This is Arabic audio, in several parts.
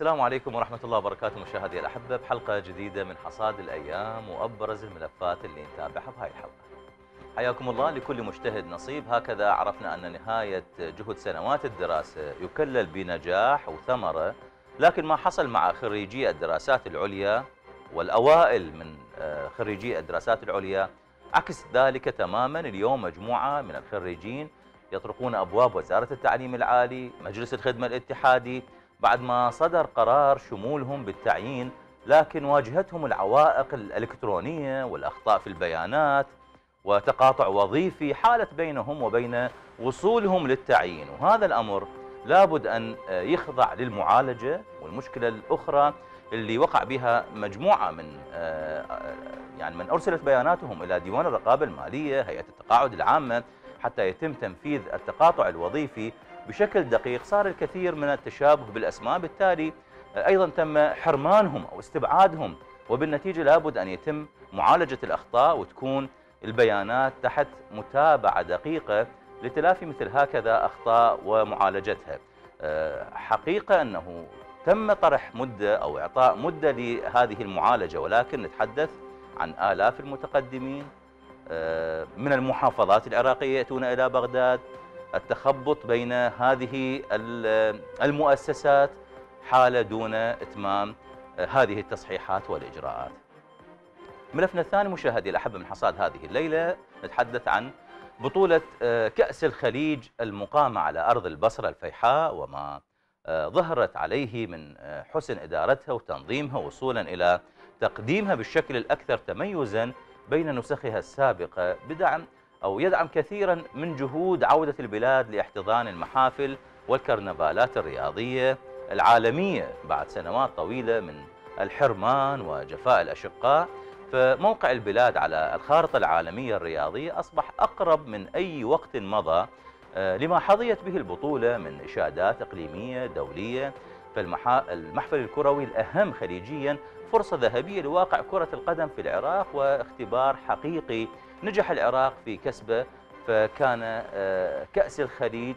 السلام عليكم ورحمة الله وبركاته مشاهدي الأحبة بحلقة جديدة من حصاد الأيام وأبرز الملفات اللي نتابعها بهاي الحلقة حياكم الله لكل مجتهد نصيب هكذا عرفنا أن نهاية جهد سنوات الدراسة يكلل بنجاح وثمرة لكن ما حصل مع خريجي الدراسات العليا والأوائل من آه، خريجي الدراسات العليا عكس ذلك تماما اليوم مجموعة من الخريجين يطرقون أبواب وزارة التعليم العالي مجلس الخدمة الاتحادي بعد ما صدر قرار شمولهم بالتعيين لكن واجهتهم العوائق الإلكترونية والأخطاء في البيانات وتقاطع وظيفي حالت بينهم وبين وصولهم للتعيين وهذا الأمر لابد أن يخضع للمعالجة والمشكلة الأخرى اللي وقع بها مجموعة من آه، يعني من أرسلت بياناتهم إلى ديوان الرقابة المالية هيئة التقاعد العامة حتى يتم تنفيذ التقاطع الوظيفي بشكل دقيق صار الكثير من التشابه بالأسماء بالتالي أيضا تم حرمانهم أو استبعادهم وبالنتيجة لابد أن يتم معالجة الأخطاء وتكون البيانات تحت متابعة دقيقة لتلافي مثل هكذا أخطاء ومعالجتها آه، حقيقة أنه تم طرح مدة أو إعطاء مدة لهذه المعالجة ولكن نتحدث عن آلاف المتقدمين آه، من المحافظات العراقية يأتون إلى بغداد التخبط بين هذه المؤسسات حال دون إتمام هذه التصحيحات والإجراءات ملفنا الثاني مشاهدي الأحبة من حصاد هذه الليلة نتحدث عن بطولة آه، كأس الخليج المقامة على أرض البصرة الفيحاء وما آه، ظهرت عليه من آه، حسن إدارتها وتنظيمها وصولا إلى تقديمها بالشكل الأكثر تميزا بين نسخها السابقة بدعم أو يدعم كثيرا من جهود عودة البلاد لاحتضان المحافل والكرنفالات الرياضية العالمية بعد سنوات طويلة من الحرمان وجفاء الأشقاء فموقع البلاد على الخارطة العالمية الرياضية أصبح أقرب من أي وقت مضى آه، لما حظيت به البطولة من إشادات إقليمية دولية فالمحفل الكروي الأهم خليجيا فرصة ذهبية لواقع كرة القدم في العراق واختبار حقيقي نجح العراق في كسبه فكان آه، كأس الخليج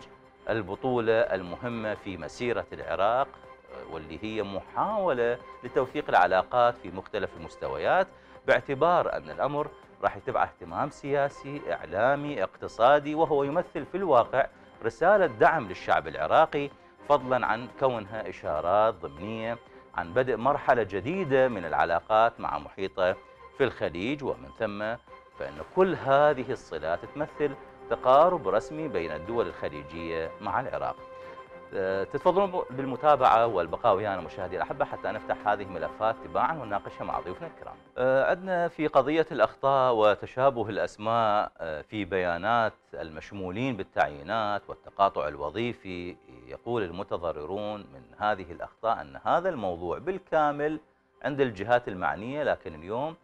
البطولة المهمة في مسيرة العراق آه، واللي هي محاولة لتوثيق العلاقات في مختلف المستويات باعتبار أن الأمر راح يتبع اهتمام سياسي إعلامي اقتصادي وهو يمثل في الواقع رسالة دعم للشعب العراقي فضلا عن كونها إشارات ضمنية عن بدء مرحلة جديدة من العلاقات مع محيطه في الخليج ومن ثم فإن كل هذه الصلات تمثل تقارب رسمي بين الدول الخليجية مع العراق آه، تتفضلون بالمتابعة والبقاء ويانا مشاهدي الأحبة حتى نفتح هذه الملفات تباعا ونناقشها مع ضيوفنا الكرام آه، عندنا في قضية الأخطاء وتشابه الأسماء آه، في بيانات المشمولين بالتعيينات والتقاطع الوظيفي يقول المتضررون من هذه الأخطاء أن هذا الموضوع بالكامل عند الجهات المعنية لكن اليوم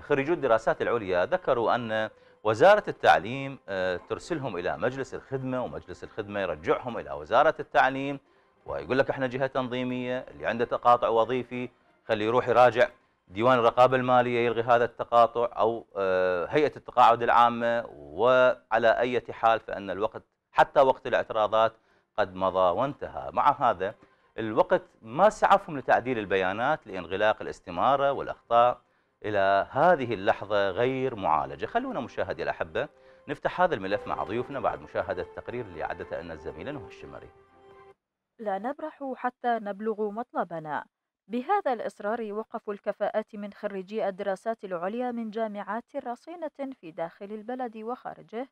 خريجو الدراسات العليا ذكروا أن وزارة التعليم آه، ترسلهم إلى مجلس الخدمة ومجلس الخدمة يرجعهم إلى وزارة التعليم ويقول لك احنا جهة تنظيمية اللي عنده تقاطع وظيفي خليه يروح يراجع ديوان الرقابة المالية يلغي هذا التقاطع أو آه، هيئة التقاعد العامة وعلى أي حال فأن الوقت حتى وقت الاعتراضات قد مضى وانتهى مع هذا الوقت ما سعفهم لتعديل البيانات لانغلاق الاستمارة والأخطاء إلى هذه اللحظة غير معالجة خلونا مشاهدي الأحبة نفتح هذا الملف مع ضيوفنا بعد مشاهدة التقرير اللي أعدته لنا الزميلة نهو الشمري لا نبرح حتى نبلغ مطلبنا بهذا الإصرار وقف الكفاءات من خريجي الدراسات العليا من جامعات رصينة في داخل البلد وخارجه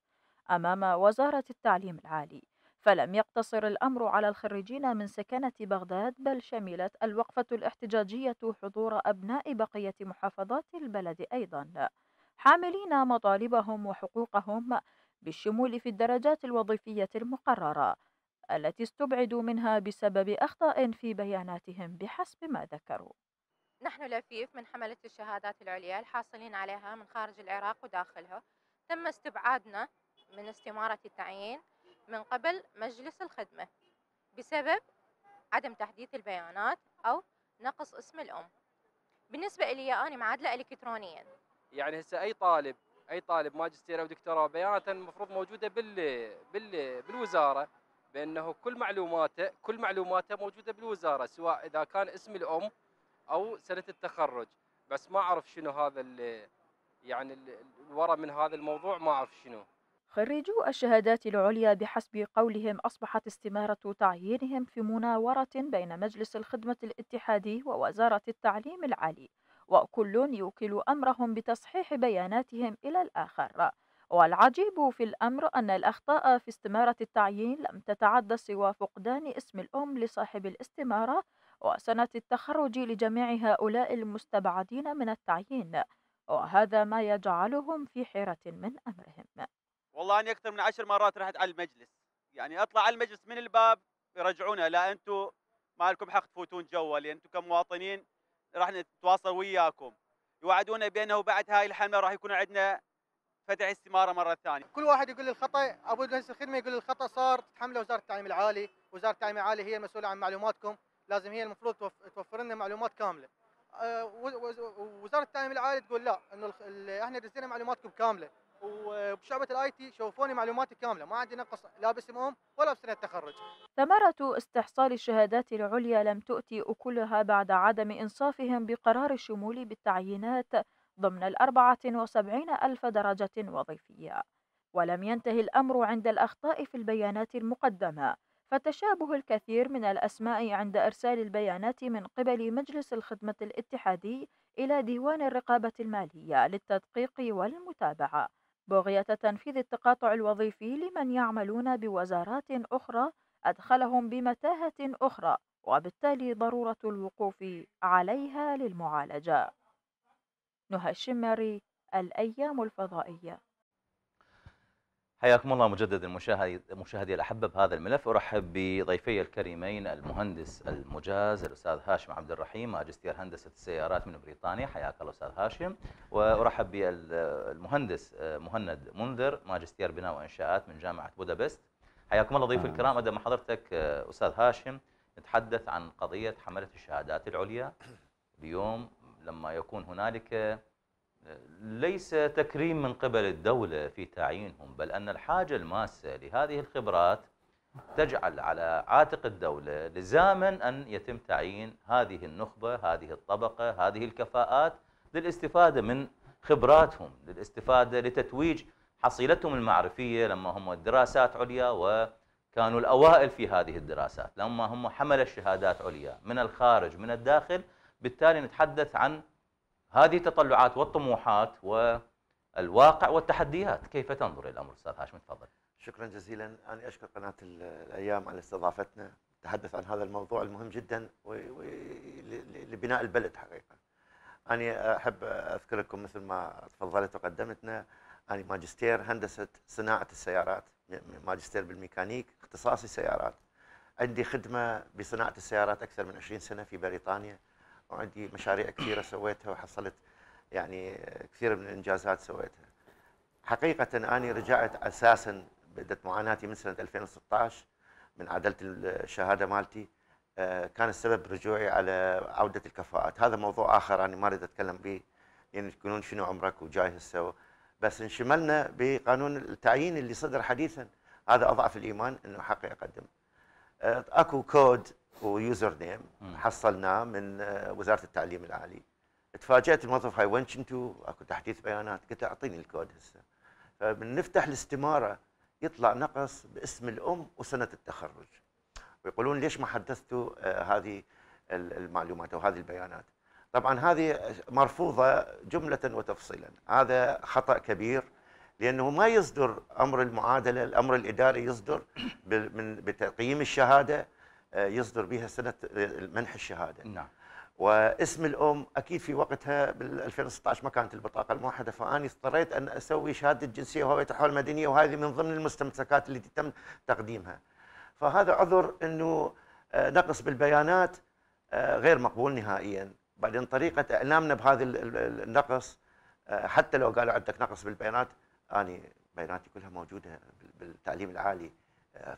أمام وزارة التعليم العالي فلم يقتصر الأمر على الخريجين من سكنة بغداد بل شملت الوقفة الاحتجاجية حضور أبناء بقية محافظات البلد أيضا حاملين مطالبهم وحقوقهم بالشمول في الدرجات الوظيفية المقررة التي استبعدوا منها بسبب أخطاء في بياناتهم بحسب ما ذكروا نحن لفيف من حملة الشهادات العليا الحاصلين عليها من خارج العراق وداخلها تم استبعادنا من استمارة التعيين من قبل مجلس الخدمة بسبب عدم تحديث البيانات أو نقص اسم الأم بالنسبة إلي أنا معادلة إلكترونيا يعني هسه أي طالب أي طالب ماجستير أو دكتوراه بياناته المفروض موجودة بال... بال... بالوزارة بأنه كل معلوماته كل معلوماته موجودة بالوزارة سواء إذا كان اسم الأم أو سنة التخرج بس ما أعرف شنو هذا اللي يعني الورا من هذا الموضوع ما أعرف شنو خريجو الشهادات العليا بحسب قولهم أصبحت استمارة تعيينهم في مناورة بين مجلس الخدمة الاتحادي ووزارة التعليم العالي وكل يوكل أمرهم بتصحيح بياناتهم إلى الآخر والعجيب في الأمر أن الأخطاء في استمارة التعيين لم تتعد سوى فقدان اسم الأم لصاحب الاستمارة وسنة التخرج لجميع هؤلاء المستبعدين من التعيين وهذا ما يجعلهم في حيرة من أمرهم والله اني أكثر من عشر مرات رحت على المجلس يعني أطلع على المجلس من الباب يرجعونا لا أنتم ما لكم حق تفوتون جوا لأن أنتم كمواطنين راح نتواصل وياكم يوعدونا بأنه بعد هاي الحملة راح يكون عندنا فتح استماره مره ثانيه. كل واحد يقول لي الخطا ابو مهندس الخدمه يقول الخطا صار حمله وزاره التعليم العالي، وزاره التعليم العالي هي المسؤوله عن معلوماتكم، لازم هي المفروض توفر لنا معلومات كامله. آه، وزاره التعليم العالي تقول لا انه احنا دزينا معلوماتكم كامله، وبشعبة الاي تي شوفوني معلوماتي كامله ما عندي نقص لا باسمهم ولا بسنه تخرج. ثمره استحصال الشهادات العليا لم تؤتي اكلها بعد عدم انصافهم بقرار الشمول بالتعيينات ضمن ال وسبعين ألف درجة وظيفية ولم ينتهي الأمر عند الأخطاء في البيانات المقدمة فتشابه الكثير من الأسماء عند إرسال البيانات من قبل مجلس الخدمة الاتحادي إلى ديوان الرقابة المالية للتدقيق والمتابعة بغية تنفيذ التقاطع الوظيفي لمن يعملون بوزارات أخرى أدخلهم بمتاهة أخرى وبالتالي ضرورة الوقوف عليها للمعالجة نهى الشمري الأيام الفضائية حياكم الله مجددا مشاهدي مشاهدي الاحبه بهذا الملف ارحب بضيفي الكريمين المهندس المجاز الاستاذ هاشم عبد الرحيم ماجستير هندسه السيارات من بريطانيا حياك الله استاذ هاشم وارحب بالمهندس آه، مهند منذر ماجستير بناء وانشاءات من جامعه بودابست حياكم الله ضيوف نعم. الكرام ادم حضرتك آه، استاذ هاشم نتحدث عن قضيه حمله الشهادات العليا اليوم لما يكون هنالك ليس تكريم من قبل الدولة في تعيينهم بل أن الحاجة الماسة لهذه الخبرات تجعل على عاتق الدولة لزاما أن يتم تعيين هذه النخبة هذه الطبقة هذه الكفاءات للاستفادة من خبراتهم للاستفادة لتتويج حصيلتهم المعرفية لما هم دراسات عليا وكانوا الأوائل في هذه الدراسات لما هم حمل الشهادات عليا من الخارج من الداخل بالتالي نتحدث عن هذه التطلعات والطموحات والواقع والتحديات كيف تنظر الى الامر استاذ هاشم تفضل شكرا جزيلا انا اشكر قناه الايام على استضافتنا تحدث عن هذا الموضوع المهم جدا لبناء البلد حقيقه انا احب اذكركم مثل ما تفضلت وقدمتنا انا ماجستير هندسه صناعه السيارات ماجستير بالميكانيك اختصاصي سيارات عندي خدمه بصناعه السيارات اكثر من 20 سنه في بريطانيا وعندي مشاريع كثيره سويتها وحصلت يعني كثير من الانجازات سويتها. حقيقه اني رجعت اساسا بدات معاناتي من سنه 2016 من عدلت الشهاده مالتي آه، كان السبب رجوعي على عوده الكفاءات، هذا موضوع اخر انا ما اريد اتكلم به يعني تقولون شنو عمرك وجاي هسه بس انشملنا بقانون التعيين اللي صدر حديثا هذا اضعف الايمان انه حقي اقدم آه، اكو كود ويوزر نيم حصلناه من آه، وزاره التعليم العالي تفاجات الموظف هاي وين كنتوا؟ اكو تحديث بيانات قلت اعطيني الكود هسه فبنفتح الاستماره يطلع نقص باسم الام وسنه التخرج ويقولون ليش ما حدثتوا آه، هذه المعلومات او هذه البيانات طبعا هذه مرفوضه جمله وتفصيلا هذا خطا كبير لانه ما يصدر امر المعادله الامر الاداري يصدر من بتقييم الشهاده آه، يصدر بها سنه آه، منح الشهاده نعم واسم الام اكيد في وقتها بال 2016 ما كانت البطاقه الموحده فاني اضطريت ان اسوي شهاده جنسيه وهويه الحوال المدنيه وهذه من ضمن المستمسكات التي تم تقديمها. فهذا عذر انه آه، نقص بالبيانات غير مقبول نهائيا، بعدين طريقه اعلامنا بهذا النقص حتى لو قالوا عندك نقص بالبيانات اني بياناتي كلها موجوده بالتعليم العالي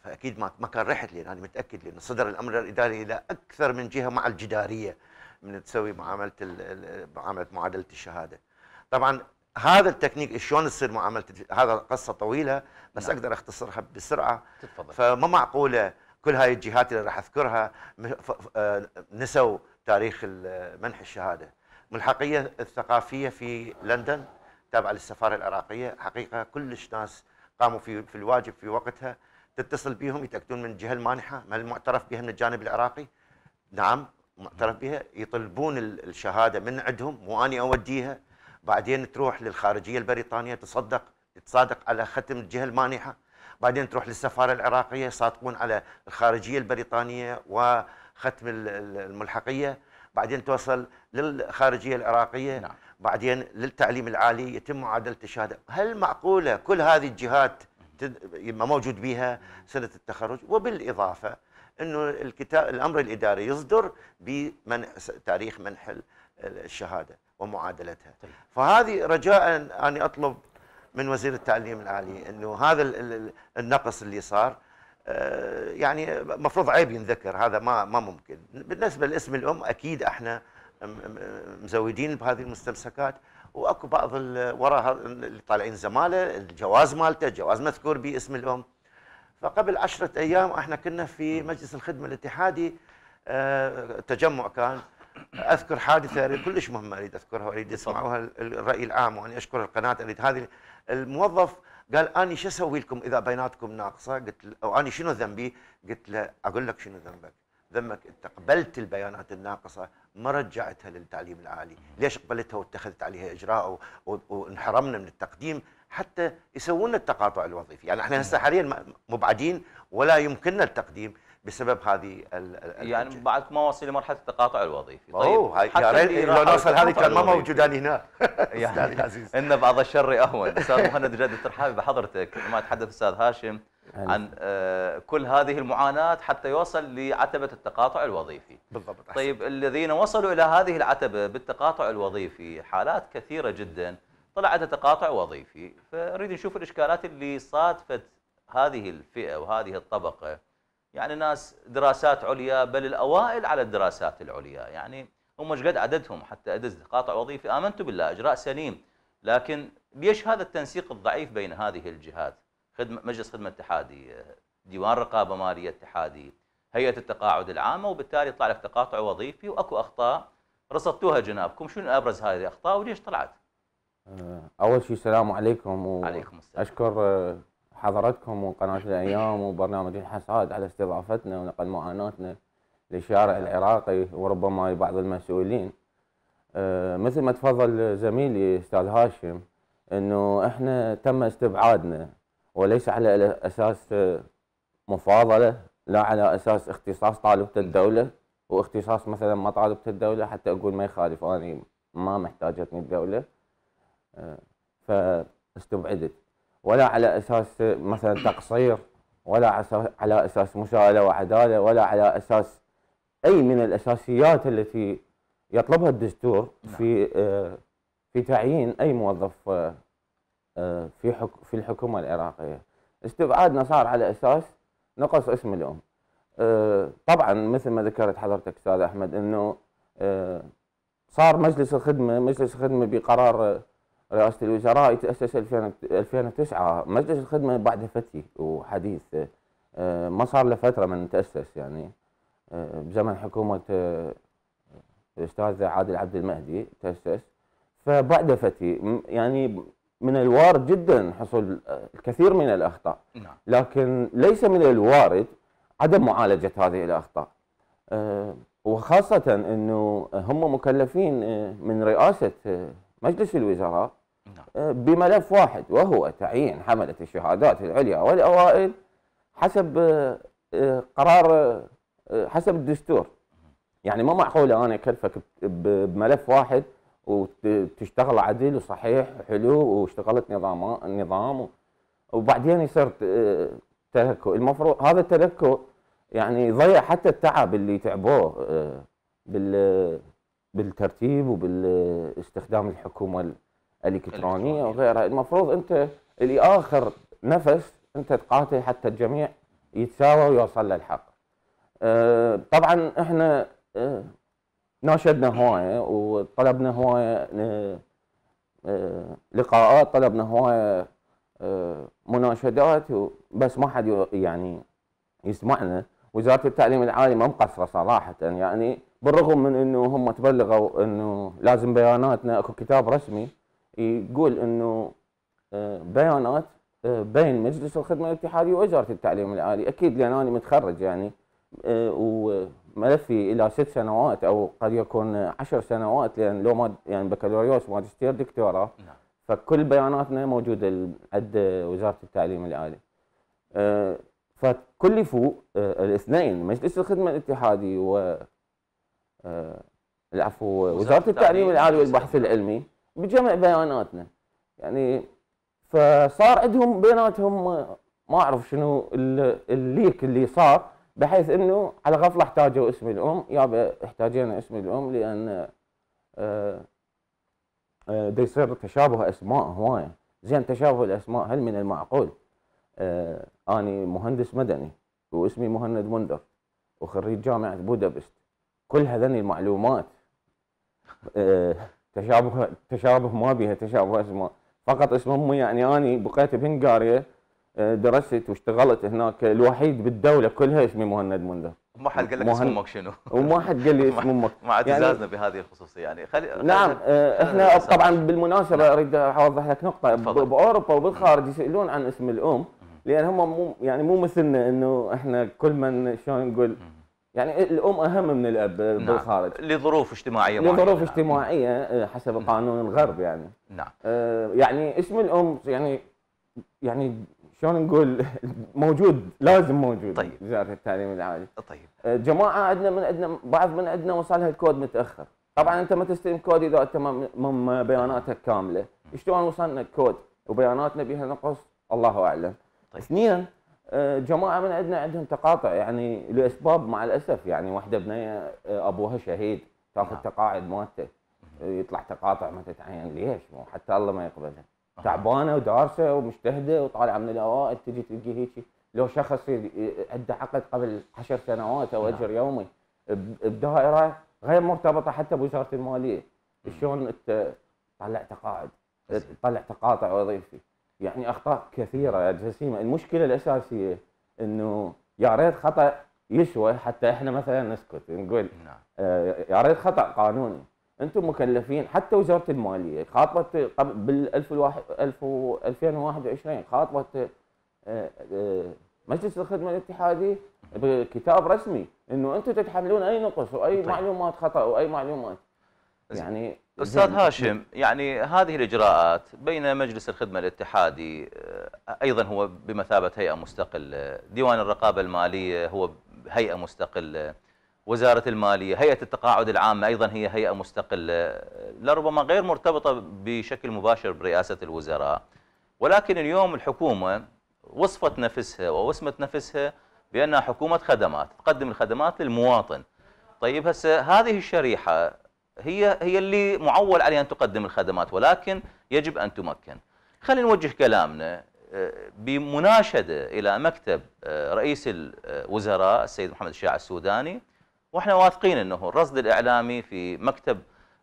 فاكيد ما ما كان رحت لان انا متاكد لان صدر الامر الاداري الى اكثر من جهه مع الجداريه من تسوي معامله معامله معادله الشهاده. طبعا هذا التكنيك شلون تصير معامله هذا قصه طويله بس نعم. اقدر اختصرها بسرعه تفضل. فما معقوله كل هاي الجهات اللي راح اذكرها آه، نسوا تاريخ منح الشهاده. ملحقيه الثقافيه في لندن تابعه للسفاره العراقيه حقيقه كلش ناس قاموا في في الواجب في وقتها تتصل بهم يتاكدون من الجهه المانحه هل المعترف بها من الجانب العراقي؟ نعم معترف بها يطلبون الشهاده من عندهم مو اني اوديها بعدين تروح للخارجيه البريطانيه تصدق تصادق على ختم الجهه المانحه بعدين تروح للسفاره العراقيه يصادقون على الخارجيه البريطانيه وختم الملحقيه بعدين توصل للخارجيه العراقيه نعم. بعدين للتعليم العالي يتم معادله الشهاده هل معقوله كل هذه الجهات ما موجود بها سنه التخرج وبالاضافه انه الكتاب الامر الاداري يصدر بمنح تاريخ منح الشهاده ومعادلتها طيب. فهذه رجاء اني اطلب من وزير التعليم العالي انه هذا النقص اللي صار آه، يعني مفروض عيب ينذكر هذا ما ما ممكن بالنسبه لاسم الام اكيد احنا مزودين بهذه المستمسكات واكو بعض وراها اللي طالعين زماله الجواز مالته الجواز مذكور باسم الام فقبل عشرة ايام احنا كنا في مجلس الخدمه الاتحادي أه تجمع كان اذكر حادثه كلش مهمه اريد اذكرها واريد يسمعوها الراي العام وانا اشكر القناه اريد هذه الموظف قال اني شو اسوي لكم اذا بيناتكم ناقصه؟ قلت له او اني شنو ذنبي؟ قلت له اقول لك شنو ذنبك. ذمك انت قبلت البيانات الناقصه ما رجعتها للتعليم العالي، ليش قبلتها واتخذت عليها اجراء وانحرمنا من التقديم حتى يسوون التقاطع الوظيفي، يعني احنا هسه حاليا مبعدين ولا يمكننا التقديم بسبب هذه ال يعني بعد ما وصل لمرحله التقاطع الوظيفي طيب أوه يا ريت لو نوصل هذه كان ما موجوده هنا يعني عزيز ان بعض الشر اهون استاذ مهند جد الترحابي بحضرتك ما تحدث استاذ هاشم عن آه، كل هذه المعاناة حتى يوصل لعتبة التقاطع الوظيفي بالضبط أحسن. طيب الذين وصلوا إلى هذه العتبة بالتقاطع الوظيفي حالات كثيرة جدا طلعت تقاطع وظيفي فنريد نشوف الإشكالات اللي صادفت هذه الفئة وهذه الطبقة يعني ناس دراسات عليا بل الأوائل على الدراسات العليا يعني هم قد عددهم حتى أدز تقاطع وظيفي آمنت بالله إجراء سليم لكن ليش هذا التنسيق الضعيف بين هذه الجهات خدمة مجلس خدمة اتحادي آه، ديوان رقابة مالية اتحادي هيئة التقاعد العامة وبالتالي يطلع لك تقاطع وظيفي واكو اخطاء رصدتوها جنابكم شنو ابرز هذه الاخطاء وليش طلعت؟ آه، اول شيء السلام عليكم و... عليكم السلام اشكر آه، حضرتكم وقناه الايام وبرنامج الحصاد على استضافتنا ونقل معاناتنا للشارع العراقي وربما بعض المسؤولين مثل ما تفضل زميلي استاذ هاشم انه احنا تم استبعادنا وليس على أساس مفاضلة لا على أساس اختصاص طالبة الدولة واختصاص مثلا ما طالبة الدولة حتى أقول ما يخالف أنا ما محتاجتني الدولة فاستبعدت ولا على أساس مثلا تقصير ولا على أساس مساءلة وعدالة ولا على أساس أي من الأساسيات التي يطلبها الدستور في نعم. آه، في تعيين أي موظف آه، آه، في حك... في الحكومه العراقيه استبعادنا صار على اساس نقص اسم الام آه، طبعا مثل ما ذكرت حضرتك استاذ احمد انه آه، صار مجلس الخدمه مجلس الخدمه بقرار رئاسه الوزراء تاسس 2009 مجلس الخدمه بعده فتي وحديث ما صار له فتره من تاسس يعني بزمن حكومه الاستاذ عادل عبد المهدي تاسس فبعده فتي يعني من الوارد جدا حصول الكثير من الاخطاء نعم. لكن ليس من الوارد عدم معالجه هذه الاخطاء آه، وخاصه انه هم مكلفين آه، من رئاسه آه، مجلس الوزراء نعم. بملف واحد وهو تعيين حمله الشهادات العليا والاوائل حسب قرار حسب الدستور يعني ما معقوله انا اكلفك بملف واحد وتشتغل عدل وصحيح وحلو واشتغلت نظام نظام وبعدين يصير تلكو المفروض هذا التلكو يعني يضيع حتى التعب اللي تعبوه آه، بال بالترتيب وبالاستخدام الحكومه الالكترونيه وغيرها المفروض انت اللي اخر نفس انت تقاتل حتى الجميع يتساوى ويوصل للحق آه، طبعا احنا آه، ناشدنا هواية وطلبنا هواية لقاءات طلبنا هواية آه، مناشدات بس ما حد يعني يسمعنا وزارة التعليم العالي ما مقصرة صراحة يعني بالرغم من انه هم تبلغوا انه لازم بياناتنا اكو كتاب رسمي يقول انه آه، بيانات آه، بين مجلس الخدمة الاتحادية ووزارة التعليم العالي اكيد لان انا متخرج يعني و ملفي الى ست سنوات او قد يكون عشر سنوات لان لو ما يعني بكالوريوس ماجستير دكتوراه نعم. فكل بياناتنا موجوده عند وزاره التعليم العالي. آه، فكلفوا آه، الاثنين مجلس الخدمه الاتحادي و آه، العفو وزاره, وزارة التعليم العالي والبحث العلمي بجمع بياناتنا يعني فصار عندهم بيناتهم ما اعرف شنو الليك اللي صار بحيث انه على غفله احتاجوا اسم الام يابا احتاجينا اسم الام لان آه، آه، دا يصير تشابه اسماء هوايه زين تشابه الاسماء هل من المعقول آه، اني مهندس مدني واسمي مهند منذر وخريج جامعه بودابست كل هذني المعلومات تشابه تشابه ما بيها تشابه اسماء فقط اسم امي يعني اني بقيت بهنغاريا درست واشتغلت هناك الوحيد بالدوله كلها اسمي مهند منذر ما حد قال لك مهن... اسم امك شنو وما حد قال لي اسم امك مع عاد يعني... بهذه الخصوصيه يعني خلي نعم خلي... آه، احنا خلي طبعا بالمناسبه نعم. اريد اوضح لك نقطه ب... باوروبا وبالخارج يسالون عن اسم الام لان هم مو يعني مو مثلنا انه احنا كل من شلون نقول يعني الام اهم من الاب نعم. بالخارج لظروف اجتماعيه لظروف نعم. اجتماعيه آه، حسب قانون الغرب يعني نعم آه يعني اسم الام يعني يعني شلون نقول موجود لازم موجود طيب وزاره التعليم العالي طيب آه، جماعه عندنا من عندنا بعض من عندنا وصلها الكود متاخر طبعا انت ما تستلم كود اذا انت ما بياناتك كامله شلون وصلنا الكود وبياناتنا بها نقص الله اعلم طيب. اثنين آه، جماعه من عندنا عندهم تقاطع يعني لاسباب مع الاسف يعني واحده بنيه آه، ابوها شهيد تاخذ نعم. تقاعد مالته يطلع تقاطع ما تتعين ليش؟ حتى الله ما يقبلها تعبانه ودارسه ومجتهده وطالعه من الاوائل تجي تلقي هيك لو شخص عنده عقد قبل عشر سنوات او نعم. اجر يومي بدائره غير مرتبطه حتى بوزاره الماليه شلون انت طلع تقاعد طلع تقاطع وظيفي يعني اخطاء كثيره جسيمه المشكله الاساسيه انه يا ريت خطا يسوى حتى احنا مثلا نسكت نقول نعم. آه، يا ريت خطا قانوني انتم مكلفين حتى وزاره الماليه خاطبت قبل بال 2021 خاطبت مجلس الخدمه الاتحادي بكتاب رسمي انه انتم تتحملون اي نقص واي طيب. معلومات خطا واي معلومات يعني استاذ هاشم يعني هذه الاجراءات بين مجلس الخدمه الاتحادي آه، ايضا هو بمثابه هيئه مستقله، ديوان الرقابه الماليه هو هيئه مستقله وزارة المالية هيئة التقاعد العامة أيضا هي هيئة مستقلة لربما غير مرتبطة بشكل مباشر برئاسة الوزراء ولكن اليوم الحكومة وصفت نفسها ووسمت نفسها بأنها حكومة خدمات تقدم الخدمات للمواطن طيب هسه هذه الشريحة هي هي اللي معول عليها أن تقدم الخدمات ولكن يجب أن تمكن خلينا نوجه كلامنا آه، بمناشدة إلى مكتب آه، رئيس الوزراء السيد محمد الشاع السوداني واحنا واثقين انه الرصد الاعلامي في مكتب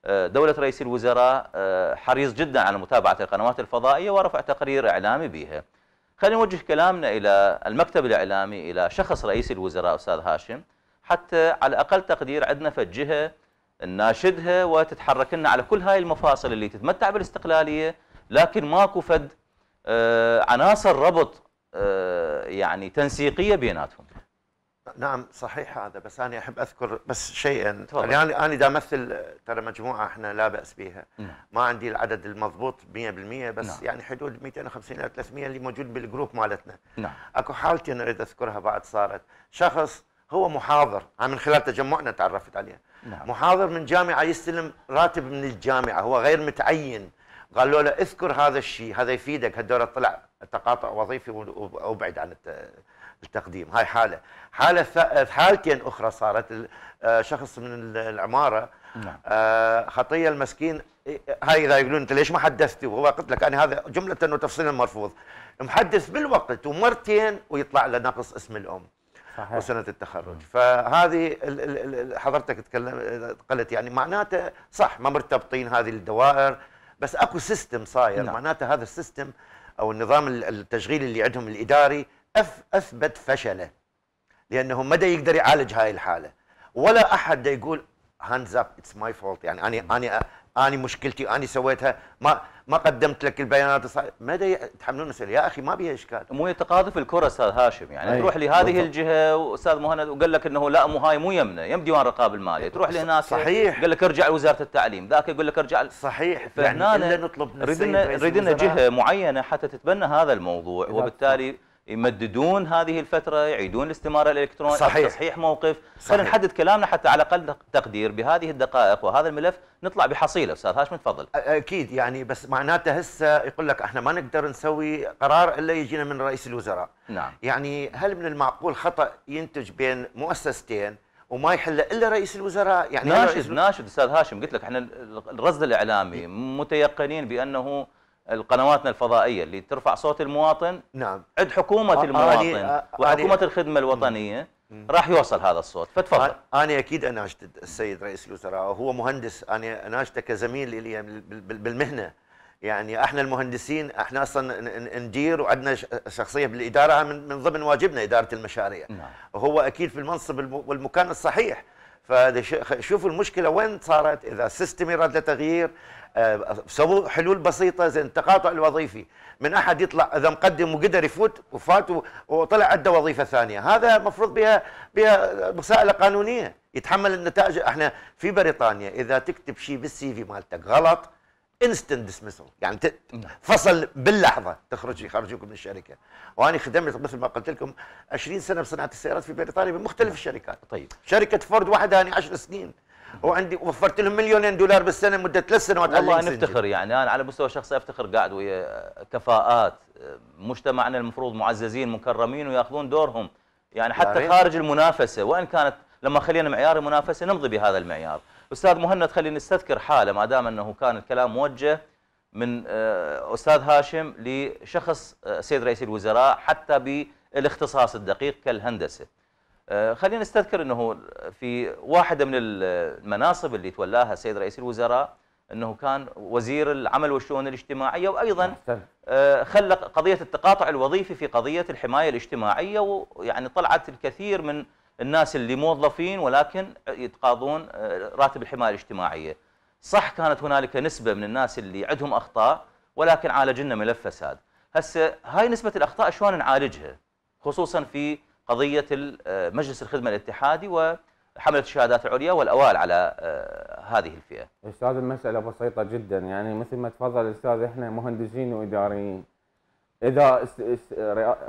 آه، دولة رئيس الوزراء آه، حريص جدا على متابعة القنوات الفضائية ورفع تقرير إعلامي بها خلينا نوجه كلامنا إلى المكتب الإعلامي إلى شخص رئيس الوزراء أستاذ هاشم حتى على أقل تقدير عندنا فجهة نناشدها وتتحرك لنا على كل هاي المفاصل اللي تتمتع بالاستقلالية لكن ماكو فد آه، عناصر ربط يعني تنسيقية بيناتهم نعم صحيح هذا بس انا احب اذكر بس شيئا يعني انا دا امثل ترى مجموعه احنا لا باس بها نعم. ما عندي العدد المضبوط 100% بس نعم. يعني حدود 250 الى 300 اللي موجود بالجروب مالتنا نعم. اكو حالتي انا اريد اذكرها بعد صارت شخص هو محاضر من خلال تجمعنا تعرفت عليه نعم. محاضر من جامعه يستلم راتب من الجامعه هو غير متعين قالوا له اذكر هذا الشيء هذا يفيدك هالدوره طلع تقاطع وظيفي وابعد عن التقديم هاي حالة حالة حالتين أخرى صارت آه، شخص من العمارة نعم. آه، خطية المسكين إيه، هاي إذا يقولون أنت ليش ما حدثتي وهو قلت لك أنا هذا جملة وتفصيلا مرفوض محدث بالوقت ومرتين ويطلع له نقص اسم الأم صحيح. وسنة التخرج فهذه حضرتك تكلم قلت يعني معناته صح ما مرتبطين هذه الدوائر بس اكو سيستم صاير نعم. معناته هذا السيستم او النظام التشغيلي اللي عندهم الاداري اثبت فشله لانه ما دا يقدر يعالج هاي الحاله ولا احد دا يقول هاندز اب اتس ماي فولت يعني انا انا انا مشكلتي انا سويتها ما ما قدمت لك البيانات الصحيحه ما دا يتحملون يا اخي ما بيها اشكال مو في الكره استاذ هاشم يعني تروح لهذه بالضبط. الجهه واستاذ مهند وقال لك انه لا مو هاي مو يمنا يم ديوان الرقابه الماليه تروح لهناك صحيح قال لك ارجع لوزاره التعليم ذاك يقول لك ارجع صحيح فهنا يعني نطلب نريد جهه معينه حتى تتبنى هذا الموضوع وبالتالي يمددون هذه الفتره يعيدون الاستماره الالكترونيه صحيح تصحيح طيب، موقف خلينا نحدد كلامنا حتى على الاقل تقدير بهذه الدقائق وهذا الملف نطلع بحصيله استاذ هاشم تفضل اكيد يعني بس معناته هسه يقول لك احنا ما نقدر نسوي قرار الا يجينا من رئيس الوزراء نعم يعني هل من المعقول خطا ينتج بين مؤسستين وما يحل الا رئيس الوزراء يعني ناشد ناشد استاذ هاشم قلت لك احنا الرصد الاعلامي متيقنين بانه القنواتنا الفضائيه اللي ترفع صوت المواطن نعم عند حكومه المواطن آه وحكومه آه الخدمه الوطنيه راح يوصل هذا الصوت فتفضل انا اكيد اناشد السيد رئيس الوزراء هو مهندس انا اناشده كزميل لي بالمهنه يعني احنا المهندسين احنا اصلا ندير وعندنا شخصيه بالاداره من, من ضمن واجبنا اداره المشاريع نعم. وهو اكيد في المنصب والمكان الصحيح فشوفوا المشكله وين صارت اذا سيستم يراد لتغيير تغيير آه، سووا حلول بسيطه زين التقاطع الوظيفي من احد يطلع اذا مقدم وقدر يفوت وفات وطلع عنده وظيفه ثانيه هذا مفروض بها بها مساله قانونيه يتحمل النتائج احنا في بريطانيا اذا تكتب شيء بالسي في مالتك غلط انستنت ديسمسل يعني نعم. فصل باللحظه تخرج يخرجوك من الشركه وانا خدمت مثل ما قلت لكم 20 سنه بصناعه السيارات في بريطانيا بمختلف نعم. الشركات طيب شركه فورد واحده يعني 10 سنين وعندي وفرت لهم مليونين دولار بالسنه مده ثلاث سنوات والله انا افتخر يعني انا على مستوى شخصي افتخر قاعد ويا كفاءات مجتمعنا المفروض معززين مكرمين وياخذون دورهم يعني حتى خارج المنافسه وان كانت لما خلينا معيار المنافسه نمضي بهذا المعيار استاذ مهند خلينا نستذكر حاله ما دام انه كان الكلام موجه من آه، استاذ هاشم لشخص آه، سيد رئيس الوزراء حتى بالاختصاص الدقيق كالهندسه آه، خلينا نستذكر انه في واحده من المناصب اللي تولاها السيد رئيس الوزراء انه كان وزير العمل والشؤون الاجتماعيه وايضا آه، خلق قضيه التقاطع الوظيفي في قضيه الحمايه الاجتماعيه ويعني طلعت الكثير من الناس اللي موظفين ولكن يتقاضون آه، راتب الحمايه الاجتماعيه. صح كانت هنالك نسبه من الناس اللي عندهم اخطاء ولكن عالجنا ملف فساد. هسه هاي نسبه الاخطاء شلون نعالجها؟ خصوصا في قضية آه، مجلس الخدمة الاتحادي وحملة الشهادات العليا والأوائل على آه، هذه الفئة أستاذ المسألة بسيطة جدا يعني مثل ما تفضل الأستاذ إحنا مهندسين وإداريين إذا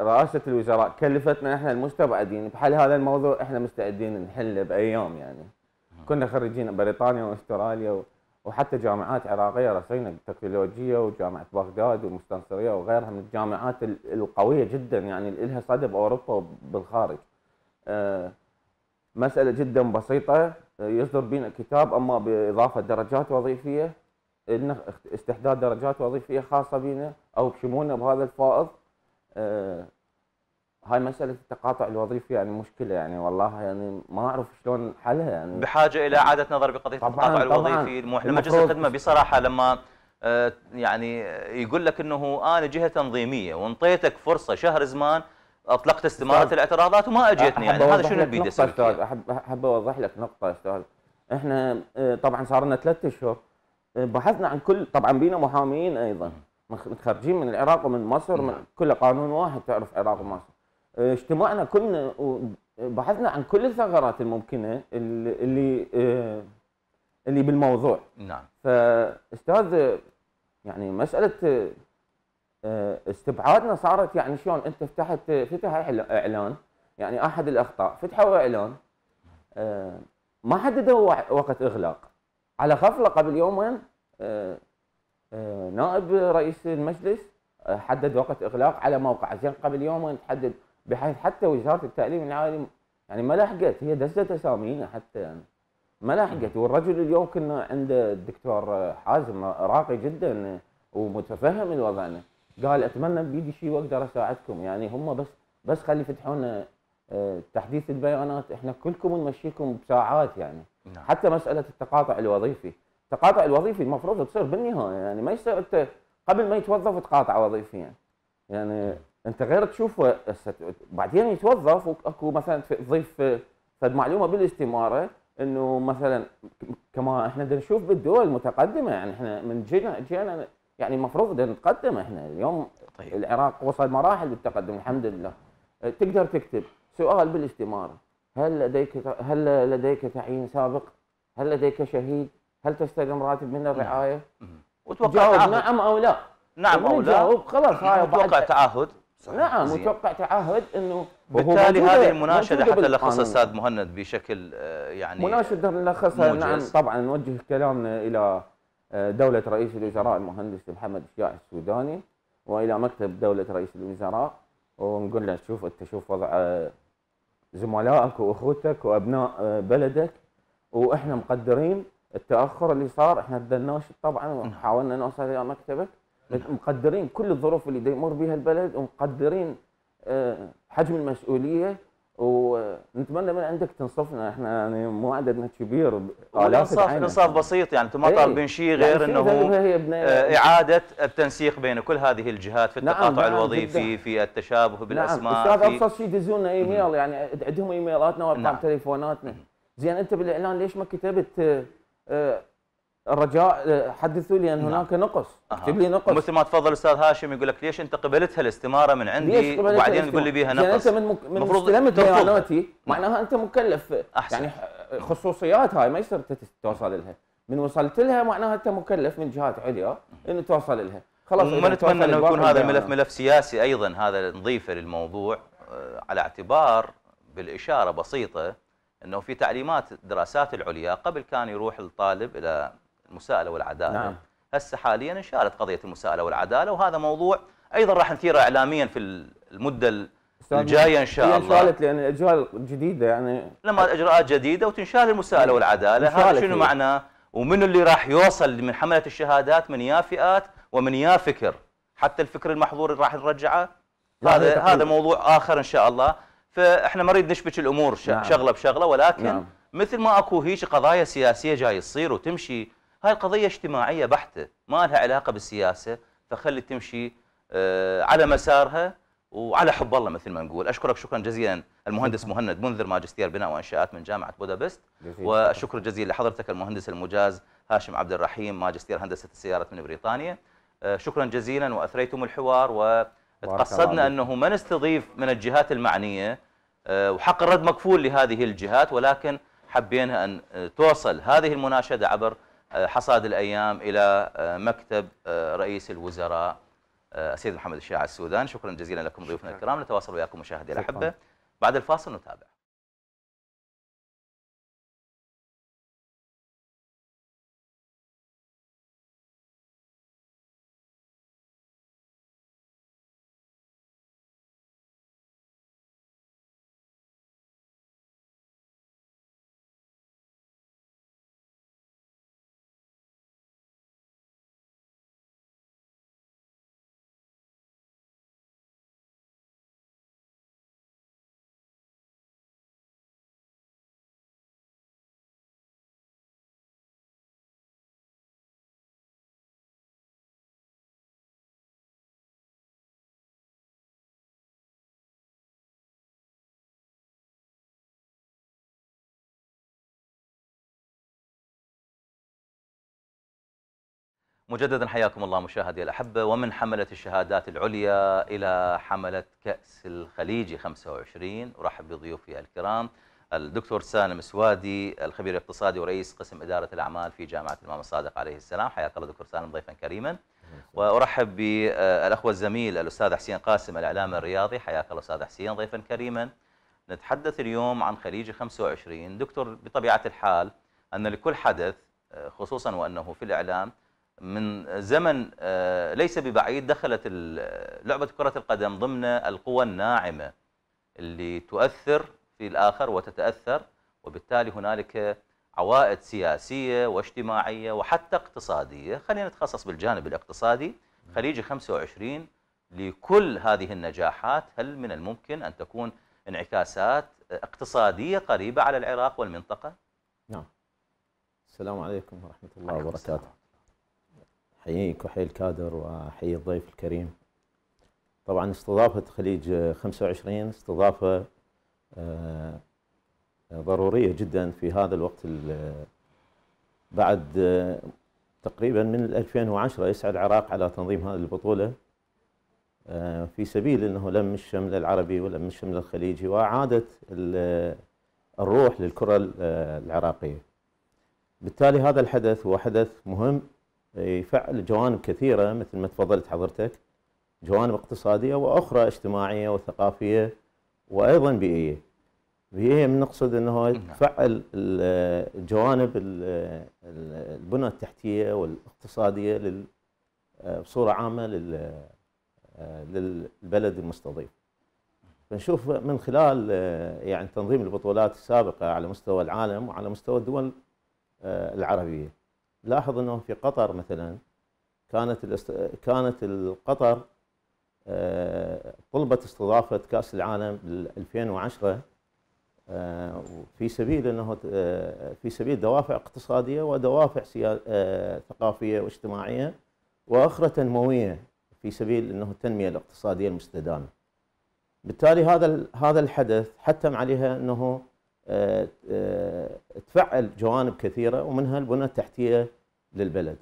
رئاسة الوزراء كلفتنا إحنا المستبعدين بحل هذا الموضوع إحنا مستعدين نحله بأيام يعني كنا خريجين بريطانيا وأستراليا و... وحتى جامعات عراقيه رسينا تكفيلوجيه وجامعه بغداد والمستنصريه وغيرها من الجامعات القويه جدا يعني لها صدى باوروبا وبالخارج. آه، مساله جدا بسيطه آه، يصدر بين كتاب اما باضافه درجات وظيفيه انه استحداث درجات وظيفيه خاصه بنا او بشمولنا بهذا الفائض آه، هاي مساله التقاطع الوظيفي يعني مشكله يعني والله يعني ما اعرف شلون حلها يعني بحاجه الى اعاده نظر بقضيه التقاطع الوظيفي احنا مجلس الخدمه بصراحه لما آه، يعني يقول لك انه انا جهه تنظيميه وانطيتك فرصه شهر زمان اطلقت استماره الاعتراضات وما أجيتني يعني هذا شنو البيد استاذ احب احب اوضح لك نقطه استاذ احنا آه، طبعا صار لنا ثلاث اشهر آه، بحثنا عن كل طبعا بينا محاميين ايضا متخرجين من العراق ومن مصر من نعم. كل قانون واحد تعرف عراق ومصر اجتماعنا كلنا بحثنا عن كل الثغرات الممكنه اللي اللي آه، بالموضوع نعم فاستاذ يعني مساله آه، استبعادنا صارت يعني شلون انت فتحت فتح اعلان يعني احد الاخطاء فتحوا اعلان آه، ما حددوا وقت اغلاق على غفله قبل يومين نائب رئيس المجلس حدد وقت اغلاق على موقع زين قبل يومين تحدد بحيث حتى وزاره التعليم العالي يعني ما لحقت هي دزت اسامينا حتى يعني ما لحقت والرجل اليوم كنا عند الدكتور حازم راقي جدا ومتفهم الوضعنا قال اتمنى بيدي شيء واقدر اساعدكم يعني هم بس بس خلي يفتحون آه، تحديث البيانات احنا كلكم نمشيكم بساعات يعني نعم. حتى مساله التقاطع الوظيفي التقاطع الوظيفي المفروض تصير بالنهايه يعني ما يصير انت قبل ما يتوظف تقاطع وظيفيا يعني, يعني انت غير تشوفه بعدين يتوظف اكو مثلا تضيف فد معلومه بالاستماره انه مثلا كما احنا نشوف بالدول المتقدمه يعني احنا من جينا جينا يعني المفروض نتقدم احنا اليوم طيب. العراق وصل مراحل بالتقدم الحمد لله تقدر تكتب سؤال بالاستماره هل لديك هل لديك تعيين سابق؟ هل لديك شهيد؟ هل تستلم راتب من الرعايه؟ وتوقع جاوب نعم او لا نعم او لا خلاص هاي اتوقع نعم، تعهد صحيح. نعم متوقع تعهد انه بالتالي هذه المناشده حتى لخص استاذ مهند بشكل آه، يعني مناشده نلخصها نعم طبعا نوجه كلامنا الى آه، دوله رئيس الوزراء المهندس محمد الشياع السوداني والى مكتب دوله رئيس الوزراء ونقول له شوف انت شوف وضع آه، زملائك واخوتك وابناء بلدك واحنا مقدرين التاخر اللي صار احنا تدناش طبعا نعم. وحاولنا نوصل الى مكتبك مقدرين كل الظروف اللي يمر بها البلد ومقدرين آه، حجم المسؤوليه ونتمنى من عندك تنصفنا احنا يعني مو عددنا كبير الانصاف انصاف بسيط يعني انتم ما إيه. طالبين شيء يعني غير انه آه، اعاده التنسيق بين كل هذه الجهات في نعم، التقاطع نعم الوظيفي نعم في التشابه نعم، بالاسماء نعم استاذ ابسط شيء يدزونا ايميل يعني عندهم ايميلاتنا وارقام نعم. تليفوناتنا زين انت بالاعلان ليش ما كتبت آه، الرجاء آه، حدثوا لي ان نعم. هناك نقص اكتب لي نقص مثل ما تفضل استاذ هاشم يقول لك ليش انت قبلتها الاستماره من عندي وبعدين تقول لي بيها يعني نقص يعني انت من المفروض استلمت بياناتي نعم. معناها انت مكلف أحسن. يعني خصوصيات هاي ما يصير توصل لها من وصلت لها معناها انت مكلف من جهات عليا انه توصل لها خلاص ما نتمنى انه يكون هذا الملف ملف سياسي ايضا هذا نضيفه للموضوع آه، على اعتبار بالاشاره بسيطه انه في تعليمات الدراسات العليا قبل كان يروح الطالب الى المساءله والعداله نعم. هسه حاليا انشالت قضيه المساءله والعداله وهذا موضوع ايضا راح نثيره اعلاميا في المده الجايه ان شاء الله انشالت لان الأجراء جديده يعني لما اجراءات جديده وتنشال المساءله نعم. والعداله هذا شنو معناه؟ ومن اللي راح يوصل من حمله الشهادات من يا فئات ومن يا فكر حتى الفكر المحظور راح نرجعه هذا هذا موضوع اخر ان شاء الله فاحنا ما نريد نشبك الامور نعم. شغله بشغله ولكن نعم. مثل ما اكو هيك قضايا سياسيه جاي تصير وتمشي هاي القضية اجتماعية بحتة ما لها علاقة بالسياسة فخلي تمشي آه، على مسارها وعلى حب الله مثل ما نقول أشكرك شكرا جزيلا المهندس مهند منذر ماجستير بناء وإنشاءات من جامعة بودابست والشكر الجزيل لحضرتك المهندس المجاز هاشم عبد الرحيم ماجستير هندسة السيارات من بريطانيا آه، شكرا جزيلا وأثريتم الحوار وتقصدنا أنه ما نستضيف من الجهات المعنية آه، وحق الرد مكفول لهذه الجهات ولكن حبينا أن توصل هذه المناشدة عبر حصاد الايام الى آه، مكتب آه، رئيس الوزراء آه، السيد محمد الشيع السودان شكرا جزيلا لكم ضيوفنا الكرام نتواصل وياكم مشاهدي الاحبه بعد الفاصل نتابع مجددا حياكم الله مشاهدي الأحبة ومن حملة الشهادات العليا إلى حملة كأس الخليجي 25 أرحب بضيوفي الكرام الدكتور سالم سوادي الخبير الاقتصادي ورئيس قسم إدارة الأعمال في جامعة الإمام الصادق عليه السلام حياك الله دكتور سالم ضيفا كريما وأرحب بالأخوة آه، الزميل الأستاذ حسين قاسم الإعلام الرياضي حياك الله أستاذ حسين ضيفا كريما نتحدث اليوم عن خليجي 25 دكتور بطبيعة الحال أن لكل حدث آه، خصوصا وأنه في الإعلام من زمن آه، ليس ببعيد دخلت لعبة كرة القدم ضمن القوى الناعمة اللي تؤثر في الآخر وتتأثر وبالتالي هنالك عوائد سياسية واجتماعية وحتى اقتصادية خلينا نتخصص بالجانب الاقتصادي خليج 25 لكل هذه النجاحات هل من الممكن أن تكون انعكاسات اقتصادية قريبة على العراق والمنطقة؟ نعم السلام عليكم ورحمة الله وبركاته السلام. احييك وحي الكادر وحي الضيف الكريم طبعا استضافه خليج 25 استضافه آه، ضروريه جدا في هذا الوقت بعد آه، تقريبا من 2010 يسعى العراق على تنظيم هذه البطوله آه، في سبيل انه لم الشمل العربي ولم الشمل الخليجي واعاده الروح للكره العراقيه. بالتالي هذا الحدث هو حدث مهم يفعل جوانب كثيرة مثل ما تفضلت حضرتك جوانب اقتصادية وأخرى اجتماعية وثقافية وأيضا بيئية بيئية بنقصد أنه نعم. يفعل الجوانب البنى التحتية والاقتصادية بصورة عامة للبلد المستضيف فنشوف من خلال يعني تنظيم البطولات السابقة على مستوى العالم وعلى مستوى الدول آه، العربية لاحظ انه في قطر مثلا كانت الاست... كانت القطر آه، طلبت استضافه كاس العالم 2010 آه، في سبيل انه آه، في سبيل دوافع اقتصاديه ودوافع ثقافيه واجتماعيه واخرى تنمويه في سبيل انه التنميه الاقتصاديه المستدامه. بالتالي هذا هذا الحدث حتم عليها انه تفعل جوانب كثيرة ومنها البنى التحتية للبلد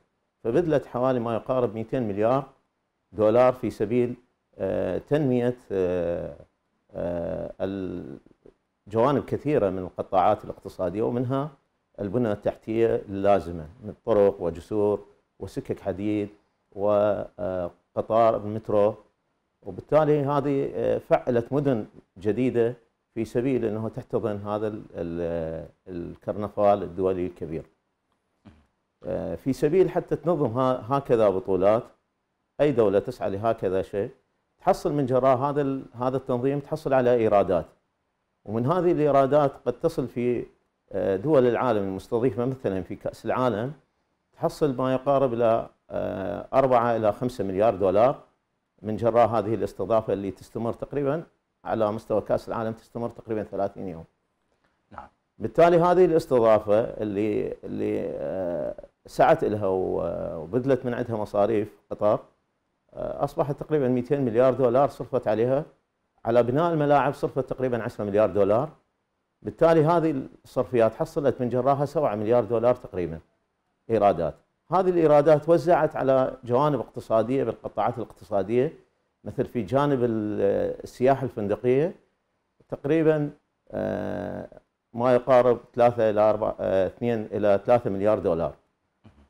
فبذلت حوالي ما يقارب 200 مليار دولار في سبيل آه، تنمية آه، آه، جوانب كثيرة من القطاعات الاقتصادية ومنها البنى التحتية اللازمة من طرق وجسور وسكك حديد وقطار المترو وبالتالي هذه فعلت مدن جديدة في سبيل انه تحتضن هذا الكرنفال الدولي الكبير. آه، في سبيل حتى تنظم هكذا بطولات اي دوله تسعى لهكذا شيء تحصل من جراء هذا هذا التنظيم تحصل على ايرادات. ومن هذه الايرادات قد تصل في آه، دول العالم المستضيفه مثلا في كاس العالم تحصل ما يقارب الى 4 آه، الى 5 مليار دولار من جراء هذه الاستضافه اللي تستمر تقريبا على مستوى كاس العالم تستمر تقريبا 30 يوم. نعم. بالتالي هذه الاستضافه اللي اللي آه، سعت لها آه، وبذلت من عندها مصاريف قطر آه، اصبحت تقريبا 200 مليار دولار صرفت عليها على بناء الملاعب صرفت تقريبا 10 مليار دولار بالتالي هذه الصرفيات حصلت من جراها 7 مليار دولار تقريبا ايرادات هذه الايرادات وزعت على جوانب اقتصاديه بالقطاعات الاقتصاديه مثل في جانب السياحه الفندقيه تقريبا آه، ما يقارب 3 الى 4 2 آه، الى 3 مليار دولار